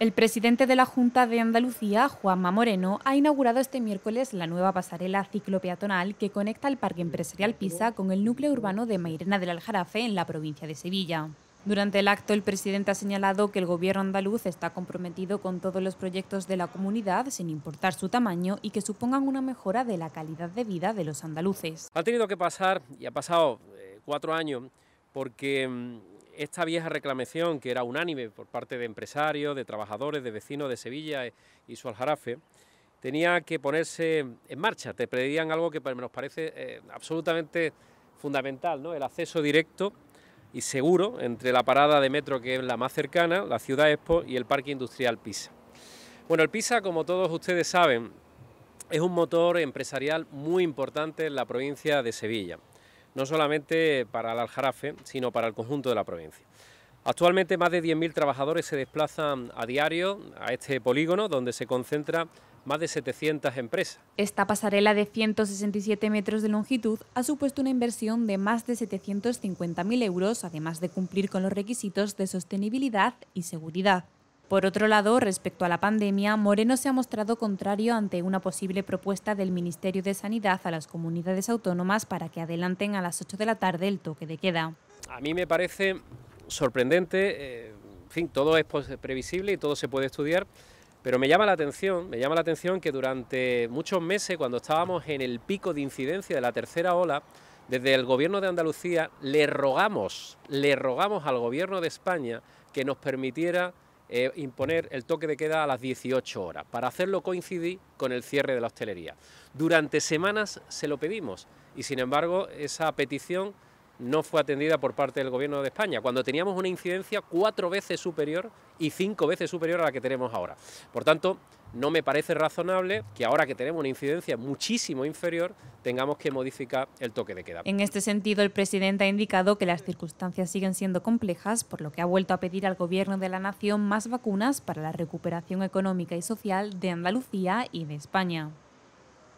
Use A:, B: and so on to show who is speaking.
A: El presidente de la Junta de Andalucía, Juanma Moreno, ha inaugurado este miércoles la nueva pasarela ciclopeatonal que conecta el Parque Empresarial Pisa con el núcleo urbano de Mairena del Aljarafe en la provincia de Sevilla. Durante el acto, el presidente ha señalado que el gobierno andaluz está comprometido con todos los proyectos de la comunidad, sin importar su tamaño, y que supongan una mejora de la calidad de vida de los andaluces.
B: Ha tenido que pasar, y ha pasado eh, cuatro años, porque mm, esta vieja reclamación que era unánime por parte de empresarios, de trabajadores, de vecinos de Sevilla e, y su aljarafe, tenía que ponerse en marcha. Te pedían algo que nos parece eh, absolutamente fundamental, ¿no? el acceso directo y seguro entre la parada de metro que es la más cercana, la Ciudad Expo, y el Parque Industrial Pisa. Bueno, el Pisa, como todos ustedes saben, es un motor empresarial muy importante en la provincia de Sevilla no solamente para el Aljarafe, sino para el conjunto de la provincia. Actualmente más de 10.000 trabajadores se desplazan a diario a este polígono donde se concentra más de 700 empresas. Esta
A: pasarela de 167 metros de longitud ha supuesto una inversión de más de 750.000 euros, además de cumplir con los requisitos de sostenibilidad y seguridad. Por otro lado, respecto a la pandemia, Moreno se ha mostrado contrario ante una posible propuesta del Ministerio de Sanidad a las comunidades autónomas para que adelanten a las 8 de la tarde el toque de queda.
B: A mí me parece sorprendente, eh, en fin, todo es previsible y todo se puede estudiar, pero me llama la atención, me llama la atención que durante muchos meses, cuando estábamos en el pico de incidencia de la tercera ola, desde el gobierno de Andalucía le rogamos, le rogamos al gobierno de España que nos permitiera eh, imponer el toque de queda a las 18 horas, para hacerlo coincidir con el cierre de la hostelería. Durante semanas se lo pedimos y sin embargo esa petición no fue atendida por parte del Gobierno de España, cuando teníamos una incidencia cuatro veces superior y cinco veces superior a la que tenemos ahora. Por tanto, no me parece razonable que ahora que tenemos una incidencia muchísimo inferior tengamos que modificar el toque de queda. En
A: este sentido, el presidente ha indicado que las circunstancias siguen siendo complejas, por lo que ha vuelto a pedir al Gobierno de la Nación más vacunas para la recuperación económica y social de Andalucía y de España.